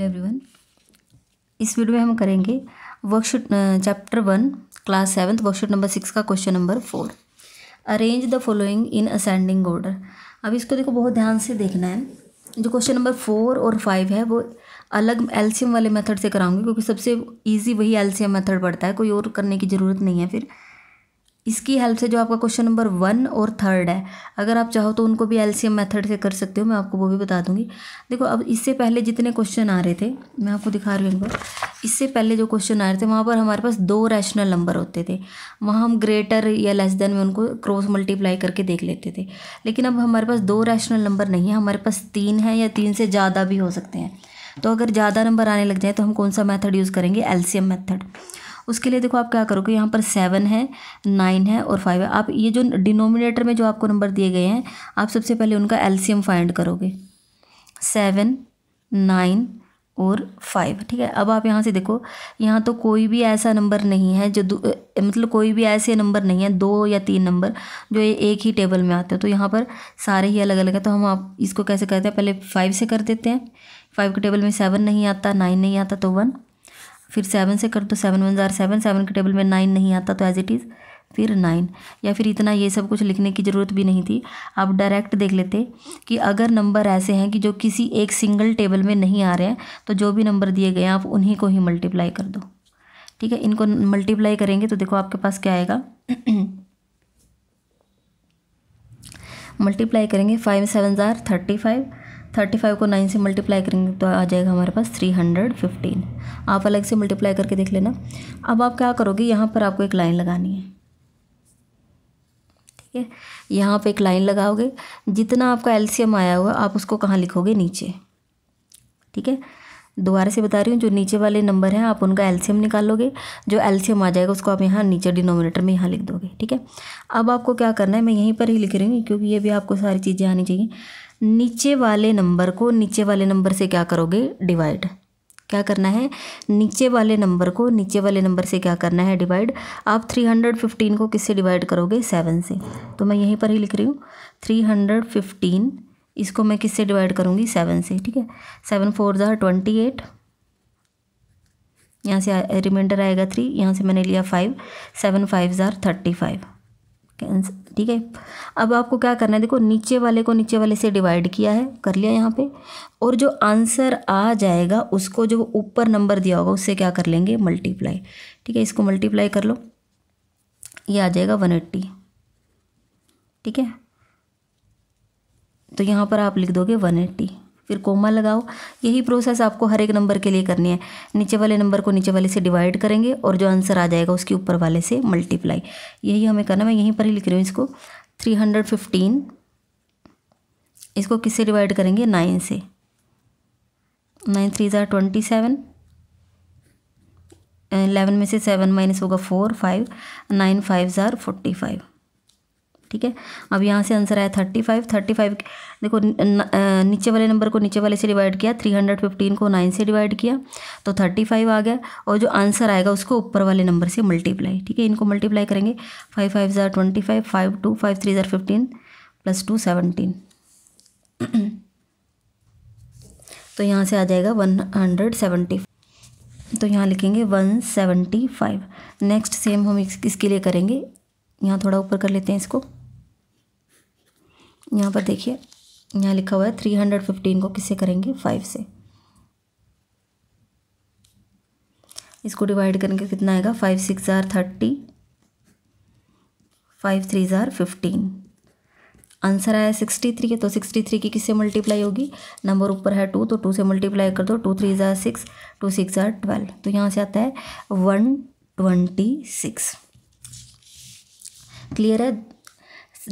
hello everyone इस video में हम करेंगे worksheet chapter one class seventh worksheet number six का question number four arrange the following in ascending order अब इसको देखो बहुत ध्यान से देखना है जो क्वेश्चन नंबर फोर और फाइव है वो अलग एलसीएम वाले मेथड से कराऊंगी क्योंकि सबसे ईजी वही एलसीएम मेथड पड़ता है कोई और करने की ज़रूरत नहीं है फिर इसकी हेल्प से जो आपका क्वेश्चन नंबर वन और थर्ड है अगर आप चाहो तो उनको भी एलसीएम मेथड से कर सकते हो मैं आपको वो भी बता दूंगी देखो अब इससे पहले जितने क्वेश्चन आ रहे थे मैं आपको दिखा रही हूँ इससे पहले जो क्वेश्चन आ रहे थे वहाँ पर हमारे पास दो रैशनल नंबर होते थे वहाँ हम ग्रेटर या लेस देन में उनको क्रॉस मल्टीप्लाई करके देख लेते थे लेकिन अब हमारे पास दो रैशनल नंबर नहीं है हमारे पास तीन है या तीन से ज़्यादा भी हो सकते हैं तो अगर ज़्यादा नंबर आने लग जाए तो हम कौन सा मेथड यूज़ करेंगे एलसीएम मेथड उसके लिए देखो आप क्या करोगे यहाँ पर सेवन है नाइन है और फाइव है आप ये जो डिनोमिनेटर में जो आपको नंबर दिए गए हैं आप सबसे पहले उनका एल्सीयम फाइंड करोगे सेवन नाइन और फाइव ठीक है अब आप यहाँ से देखो यहाँ तो कोई भी ऐसा नंबर नहीं है जो मतलब कोई भी ऐसे नंबर नहीं है दो या तीन नंबर जो ये एक ही टेबल में आते हैं तो यहाँ पर सारे ही अलग अलग है तो हम आप इसको कैसे करते हैं पहले फाइव से कर देते हैं फाइव के टेबल में सेवन नहीं आता नाइन नहीं आता तो वन फिर सेवन से कर तो सेवन वन ज़ार सेवन सेवन के टेबल में नाइन नहीं आता तो एज़ इट इज़ फिर नाइन या फिर इतना ये सब कुछ लिखने की ज़रूरत भी नहीं थी आप डायरेक्ट देख लेते कि अगर नंबर ऐसे हैं कि जो किसी एक सिंगल टेबल में नहीं आ रहे हैं तो जो भी नंबर दिए गए हैं आप उन्हीं को ही मल्टीप्लाई कर दो ठीक है इनको मल्टीप्लाई करेंगे तो देखो आपके पास क्या आएगा मल्टीप्लाई करेंगे फाइव सेवन ज़ार थर्टी फाइव थर्टी फाइव को नाइन से मल्टीप्लाई करेंगे तो आ जाएगा हमारे पास थ्री हंड्रेड फिफ्टीन आप अलग से मल्टीप्लाई करके देख लेना अब आप क्या करोगे यहाँ पर आपको एक लाइन लगानी है ठीक है यहाँ पर एक लाइन लगाओगे जितना आपका एलसीएम आया हुआ आप उसको कहाँ लिखोगे नीचे ठीक है दोबारा से बता रही हूँ जो नीचे वाले नंबर हैं आप उनका एल्सीयम निकालोगे जो एल्सीयम आ जाएगा उसको आप यहाँ नीचे डिनोमिनेटर में यहाँ लिख दोगे ठीक है अब आपको क्या करना है मैं यहीं पर ही लिख रही हूँ क्योंकि ये भी आपको सारी चीज़ें आनी चाहिए नीचे वाले नंबर को नीचे वाले नंबर से क्या करोगे डिवाइड क्या करना है नीचे वाले नंबर को नीचे वाले नंबर से क्या करना है डिवाइड आप 315 को किससे डिवाइड करोगे सेवन से तो मैं यहीं पर ही लिख रही हूँ 315 इसको मैं किससे डिवाइड करूँगी सेवन से ठीक है सेवन फोर ज़ा ट्वेंटी एट यहाँ से रिमाइंडर आएगा थ्री यहाँ से मैंने लिया फाइव सेवन फाइव ज़ार थर्टी फाइव ठीक है अब आपको क्या करना है देखो नीचे वाले को नीचे वाले से डिवाइड किया है कर लिया यहाँ पे और जो आंसर आ जाएगा उसको जो ऊपर नंबर दिया होगा उससे क्या कर लेंगे मल्टीप्लाई ठीक है इसको मल्टीप्लाई कर लो ये आ जाएगा वन एट्टी ठीक है तो यहाँ पर आप लिख दोगे वन एट्टी फिर कोमा लगाओ यही प्रोसेस आपको हर एक नंबर के लिए करनी है नीचे वाले नंबर को नीचे वाले से डिवाइड करेंगे और जो आंसर आ जाएगा उसके ऊपर वाले से मल्टीप्लाई यही हमें करना मैं यहीं पर ही लिख रही हूँ इसको थ्री हंड्रेड फिफ्टीन इसको किससे डिवाइड करेंगे नाइन से नाइन थ्री ज़ार ट्वेंटी सेवन एलेवन में से सेवन माइनस होगा फोर फाइव नाइन फाइव ज़ार फोर्टी फाइव ठीक है अब यहाँ से आंसर आया थर्टी फाइव थर्टी फाइव देखो नीचे वाले नंबर को नीचे वाले से डिवाइड किया थ्री हंड्रेड फिफ्टीन को नाइन से डिवाइड किया तो थर्टी फाइव आ गया और जो आंसर आएगा उसको ऊपर वाले नंबर से मल्टीप्लाई ठीक है इनको मल्टीप्लाई करेंगे फाइव फाइव ज़ार twenty five five two five three ज़ार फिफ्टीन प्लस टू सेवनटीन तो यहाँ से आ जाएगा वन हंड्रेड सेवेंटी तो यहाँ लिखेंगे one seventy five next same हम इसके लिए करेंगे यहाँ थोड़ा ऊपर कर लेते हैं इसको यहाँ पर देखिए यहाँ लिखा हुआ है थ्री हंड्रेड फिफ्टीन को किससे करेंगे फाइव से इसको डिवाइड करेंगे कितना आएगा five six are thirty five three are fifteen answer आया सिक्सटी थ्री तो सिक्सटी थ्री की किससे मल्टीप्लाई होगी नंबर ऊपर है टू तो टू से मल्टीप्लाई कर दो टू थ्री ज़ार सिक्स टू सिक्स ज़ार ट्वेल्व तो यहाँ से आता है वन ट्वेंटी सिक्स क्लियर है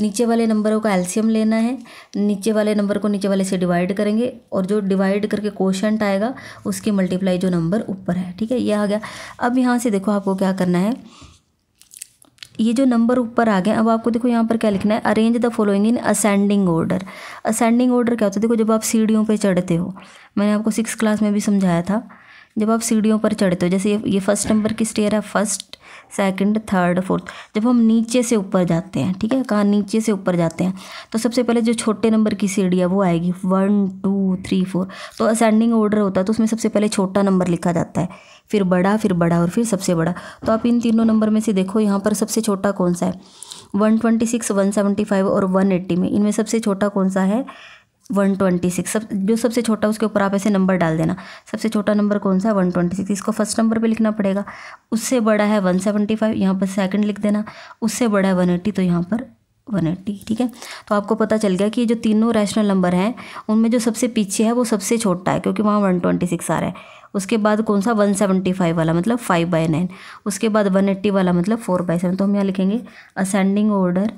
नीचे वाले नंबरों का एल्शियम लेना है नीचे वाले नंबर को नीचे वाले से डिवाइड करेंगे और जो डिवाइड करके क्वेश्चन आएगा उसकी मल्टीप्लाई जो नंबर ऊपर है ठीक है ये आ गया अब यहाँ से देखो आपको क्या करना है ये जो नंबर ऊपर आ गए अब आपको देखो यहाँ पर क्या लिखना है arrange the following in ascending order ascending order क्या होता है देखो जब आप सीढ़ियों पर चढ़ते हो मैंने आपको सिक्स क्लास में भी समझाया था जब आप सीढ़ियों पर चढ़ते हो जैसे ये ये फर्स्ट नंबर की स्टेयर है फर्स्ट सेकंड थर्ड फोर्थ जब हम नीचे से ऊपर जाते हैं ठीक है कहाँ नीचे से ऊपर जाते हैं तो सबसे पहले जो छोटे नंबर की सीढ़ी है वो आएगी वन टू थ्री फोर तो असेंडिंग ऑर्डर होता है तो उसमें सबसे पहले छोटा नंबर लिखा जाता है फिर बड़ा फिर बड़ा और फिर सबसे बड़ा तो आप इन तीनों नंबर में से देखो यहाँ पर सबसे छोटा कौन सा है one twenty six one seventy five और वन एट्टी में इनमें सबसे छोटा कौन सा है वन ट्वेंटी सिक्स सब जो सबसे छोटा उसके ऊपर आप ऐसे नंबर डाल देना सबसे छोटा नंबर कौन सा है वन ट्वेंटी सिक्स इसको फर्स्ट नंबर पे लिखना पड़ेगा उससे बड़ा है वन सेवेंटी फाइव यहाँ पर सेकंड लिख देना उससे बड़ा है वन एट्टी तो यहाँ पर वन एट्टी ठीक है तो आपको पता चल गया कि जो तीनों रैशनल नंबर हैं उनमें जो सबसे पीछे है वो सबसे छोटा है क्योंकि वहाँ वन ट्वेंटी सिक्स आ रहा है उसके बाद कौन सा वन सेवेंटी फाइव वाला मतलब फाइव बाई नाइन उसके बाद वन एट्टी वाला मतलब फोर बाई सेवन तो हम यहाँ लिखेंगे असेंडिंग ऑर्डर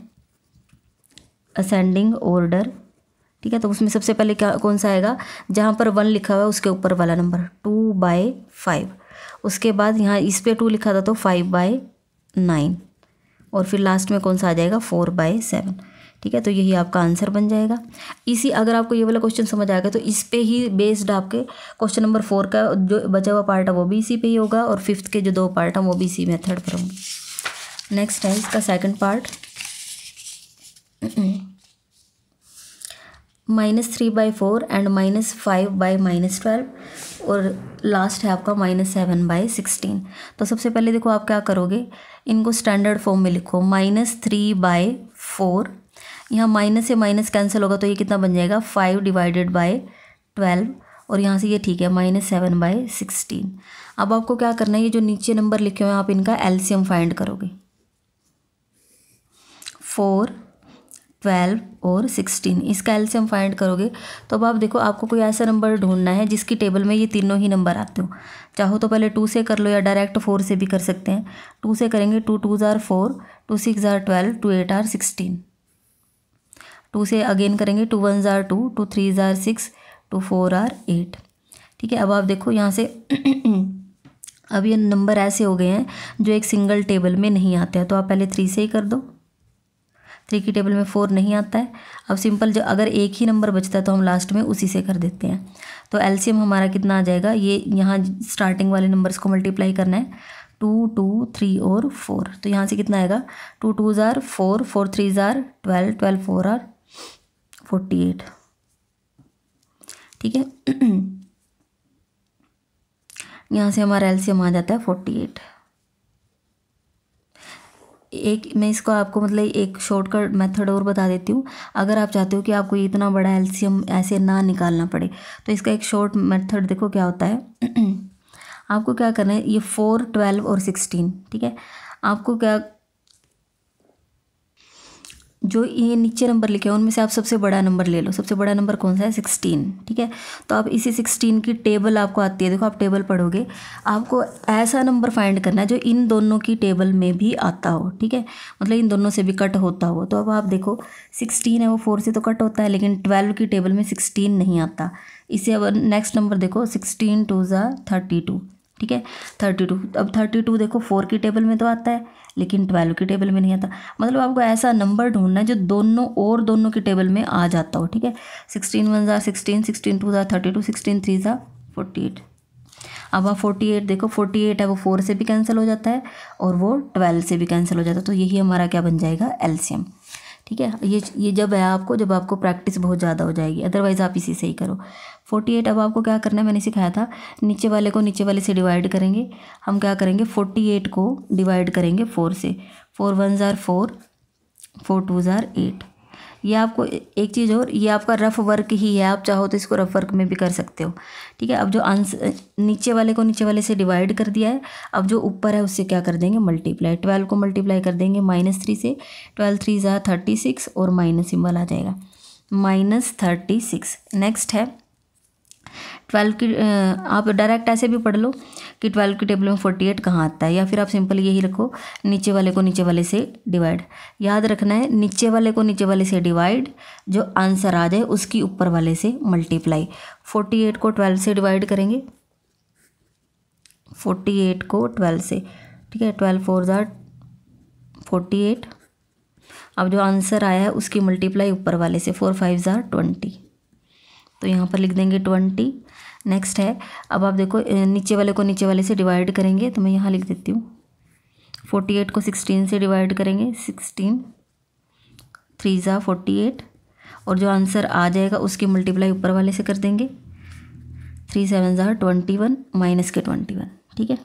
असेंडिंग ऑर्डर ठीक है तो उसमें सबसे पहले क्या कौन सा आएगा जहाँ पर वन लिखा हुआ है उसके ऊपर वाला नंबर टू बाय फाइव उसके बाद यहाँ इस पर टू लिखा था तो फाइव बाय नाइन और फिर लास्ट में कौन सा आ जाएगा फोर बाय सेवन ठीक है तो यही आपका आंसर बन जाएगा इसी अगर आपको ये वाला क्वेश्चन समझ आ गया तो इस पे ही बेस्ड आपके क्वेश्चन नंबर फोर का जो बचा हुआ पार्ट है वो भी इसी पे ही होगा और फिफ्थ के जो दो पार्ट हैं वो भी इसी मेथड पर होंगे नेक्स्ट है इसका second part minus three by four and minus five by minus twelve और लास्ट है आपका माइनस सेवन बाई सिक्सटीन तो सबसे पहले देखो आप क्या करोगे इनको स्टैंडर्ड फॉर्म में लिखो माइनस थ्री बाई फोर यहाँ माइनस से माइनस कैंसिल होगा तो ये कितना बन जाएगा फाइव डिवाइडेड बाई ट्वेल्व और यहाँ से ये ठीक है माइनस सेवन बाई सिक्सटीन अब आपको क्या करना है ये जो नीचे नंबर लिखे हुए हैं आप इनका एल्सीयम फाइंड करोगे फोर ट्वेल्व और सिक्सटीन इसका एल्सियम फाइंड करोगे तो अब आप देखो आपको कोई ऐसा नंबर ढूंढना है जिसकी टेबल में ये तीनों ही नंबर आते हो चाहो तो पहले टू से कर लो या डायरेक्ट फोर से भी कर सकते हैं टू से करेंगे टू टू ज़ार फोर टू सिक्स ज़ार twelve two eight are sixteen two से अगेन करेंगे टू वन ज़ार टू टू थ्री ज़ार six two four are eight ठीक है अब आप देखो यहाँ से अब ये नंबर ऐसे हो गए हैं जो एक सिंगल टेबल में नहीं आते हैं तो आप पहले थ्री से ही कर दो थ्री की टेबल में फोर नहीं आता है अब सिंपल जो अगर एक ही नंबर बचता है तो हम लास्ट में उसी से कर देते हैं तो एलसीएम हमारा कितना आ जाएगा ये यहाँ स्टार्टिंग वाले नंबर्स को मल्टीप्लाई करना है टू टू थ्री और फोर तो यहाँ से कितना आएगा टू टू ज़ार फोर फोर थ्री ज़ार twelve twelve four are forty eight ठीक है यहाँ से हमारा एलसीएम आ जाता है फोर्टी एट एक मैं इसको आपको मतलब एक शॉर्टकट मेथड और बता देती हूँ अगर आप चाहते हो कि आपको इतना बड़ा एल्शियम ऐसे ना निकालना पड़े तो इसका एक शॉर्ट मेथड देखो क्या होता है आपको क्या करना है ये फोर ट्वेल्व और सिक्सटीन ठीक है आपको क्या जो ये नीचे नंबर लिखे हैं उनमें से आप सबसे बड़ा नंबर ले लो सबसे बड़ा नंबर कौन सा है सिक्सटीन ठीक है तो आप इसी सिक्सटीन की टेबल आपको आती है देखो आप टेबल पढ़ोगे आपको ऐसा नंबर फाइंड करना है जो इन दोनों की टेबल में भी आता हो ठीक है मतलब इन दोनों से भी कट होता हो तो अब आप देखो सिक्सटीन है वो फोर से तो कट होता है लेकिन ट्वेल्व की टेबल में सिक्सटीन नहीं आता इसे अब नेक्स्ट नंबर देखो सिक्सटीन टू ज़ा थर्टी टू ठीक है थर्टी टू अब थर्टी टू देखो फोर की टेबल में तो आता है लेकिन ट्वेल्व की टेबल में नहीं आता मतलब आपको ऐसा नंबर ढूंढना है जो दोनों और दोनों की टेबल में आ जाता हो ठीक है सिक्सटीन वन ज़ार सिक्सटीन सिक्सटीन टू ज़ार थर्टी टू सिक्सटीन थ्री ज़ार फोर्टी एट अब आप फोर्टी एट देखो फोर्टी एट है वो फोर से भी कैंसिल हो जाता है और वो ट्वेल्व से भी कैंसिल हो जाता है तो यही हमारा क्या बन जाएगा एल्सियम ठीक है ये ये जब है आपको जब आपको प्रैक्टिस बहुत ज़्यादा हो जाएगी अदरवाइज़ आप इसी से ही करो फोर्टी एट अब आपको क्या करना है मैंने सिखाया था नीचे वाले को नीचे वाले से डिवाइड करेंगे हम क्या करेंगे फोर्टी एट को डिवाइड करेंगे फोर से फोर वन ज़ार फोर फोर टू ज़ार एट ये आपको एक चीज़ और ये आपका रफ़ वर्क ही है आप चाहो तो इसको रफ़ वर्क में भी कर सकते हो ठीक है अब जो आंसर नीचे वाले को नीचे वाले से डिवाइड कर दिया है अब जो ऊपर है उससे क्या कर देंगे मल्टीप्लाई ट्वेल्व को मल्टीप्लाई कर देंगे माइनस थ्री से ट्वेल्व थ्री ज़ा थर्टी सिक्स और माइनस सिम्बल आ जाएगा माइनस थर्टी सिक्स नेक्स्ट है ट्वेल्व की आप डायरेक्ट ऐसे भी पढ़ लो कि ट्वेल्व की टेबल में फोर्टी एट कहाँ आता है या फिर आप सिंपल यही रखो नीचे वाले को नीचे वाले से डिवाइड याद रखना है नीचे वाले को नीचे वाले से डिवाइड जो आंसर आ जाए उसकी ऊपर वाले से मल्टीप्लाई फोर्टी एट को ट्वेल्व से डिवाइड करेंगे फोर्टी एट को ट्वेल्व से ठीक है ट्वेल्व फोर ज़ार फोर्टी एट अब जो आंसर आया है उसकी मल्टीप्लाई ऊपर वाले से फोर फाइव ज़ार ट्वेंटी तो यहाँ पर लिख देंगे ट्वेंटी नेक्स्ट है अब आप देखो नीचे वाले को नीचे वाले से डिवाइड करेंगे तो मैं यहाँ लिख देती हूँ फोर्टी एट को सिक्सटीन से डिवाइड करेंगे सिक्सटीन थ्री ज़ा फोर्टी एट और जो आंसर आ जाएगा उसकी मल्टीप्लाई ऊपर वाले से कर देंगे थ्री सेवन ज़ा ट्वेंटी वन माइनस के ट्वेंटी वन ठीक है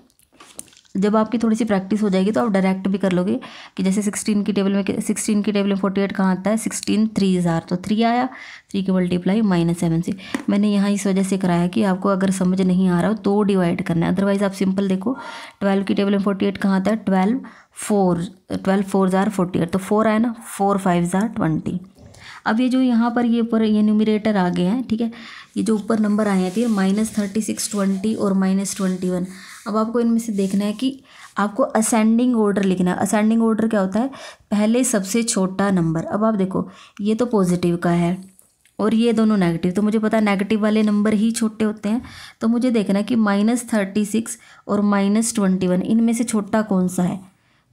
जब आपकी थोड़ी सी प्रैक्टिस हो जाएगी तो आप डायरेक्ट भी कर लोगे कि जैसे सिक्सटीन की टेबल में सिक्सटीन की टेबल में फोर्टी एट कहाँ आता है सिक्सटीन थ्री हज़ार तो थ्री आया थ्री की मल्टीप्लाई माइनस सेवन से मैंने यहाँ इस वजह से कराया कि आपको अगर समझ नहीं आ रहा हो तो डिवाइड करना है अदरवाइज़ आप सिंपल देखो ट्वेल्व की टेबल में फोर्टी एट कहाँ आता है ट्वेल्व फोर ट्वेल्व फोर हज़ार फोर्टी एट तो फोर आया ना फोर फाइव हज़ार ट्वेंटी अब ये जो यहाँ पर ये ऊपर ये न्यूमिरेटर आ गया है ठीक है ये जो ऊपर नंबर आए हैं माइनस थर्टी सिक्स ट्वेंटी और माइनस ट्वेंटी वन अब आपको इनमें से देखना है कि आपको असेंडिंग ऑर्डर लिखना है असेंडिंग ऑर्डर क्या होता है पहले सबसे छोटा नंबर अब आप देखो ये तो पॉजिटिव का है और ये दोनों नेगेटिव तो मुझे पता है नेगेटिव वाले नंबर ही छोटे होते हैं तो मुझे देखना है कि माइनस थर्टी सिक्स और माइनस ट्वेंटी वन इनमें से छोटा कौन सा है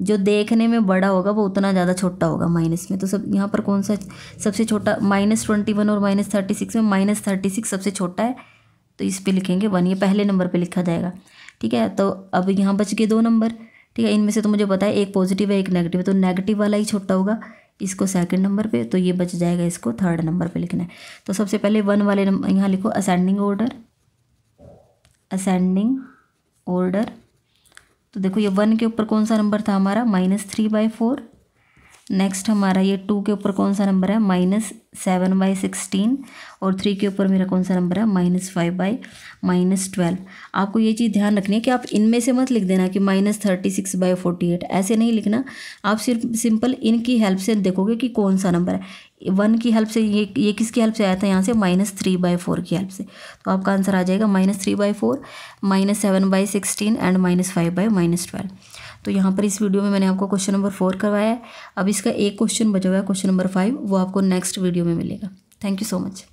जो देखने में बड़ा होगा वो उतना ज़्यादा छोटा होगा माइनस में तो सब यहाँ पर कौन सा सबसे छोटा माइनस ट्वेंटी वन और माइनस थर्टी सिक्स में माइनस थर्टी सिक्स सबसे छोटा है तो इस पे लिखेंगे वन ये पहले नंबर पे लिखा जाएगा ठीक है तो अब यहाँ बच गए दो नंबर ठीक है इनमें से तो मुझे पता है एक पॉजिटिव है एक नेगेटिव है तो नेगेटिव वाला ही छोटा होगा इसको सेकेंड नंबर पर तो ये बच जाएगा इसको थर्ड नंबर पर लिखना है तो सबसे पहले वन वाले नंबर यहाँ लिखो असेंडिंग ऑर्डर असेंडिंग ऑर्डर तो देखो ये वन के ऊपर कौन सा नंबर था हमारा minus three by four next हमारा ये टू के ऊपर कौन सा नंबर है माइनस सेवन बाई सिक्सटीन और थ्री के ऊपर मेरा कौन सा नंबर है minus five by minus twelve आपको ये चीज़ ध्यान रखनी है कि आप इनमें से मत लिख देना कि minus thirty six by forty eight ऐसे नहीं लिखना आप सिर्फ सिंपल इनकी हेल्प से देखोगे कि कौन सा नंबर है वन की हेल्प से ये ये किसकी हेल्प से आया था यहाँ से माइनस थ्री बाई फोर की हेल्प से तो आपका आंसर आ जाएगा minus three by four minus seven by sixteen and minus five by minus twelve तो यहाँ पर इस वीडियो में मैंने आपको क्वेश्चन नंबर फोर करवाया है अब इसका एक क्वेश्चन बचा हुआ है क्वेश्चन नंबर फाइव वो आपको नेक्स्ट वीडियो में मिलेगा थैंक यू सो मच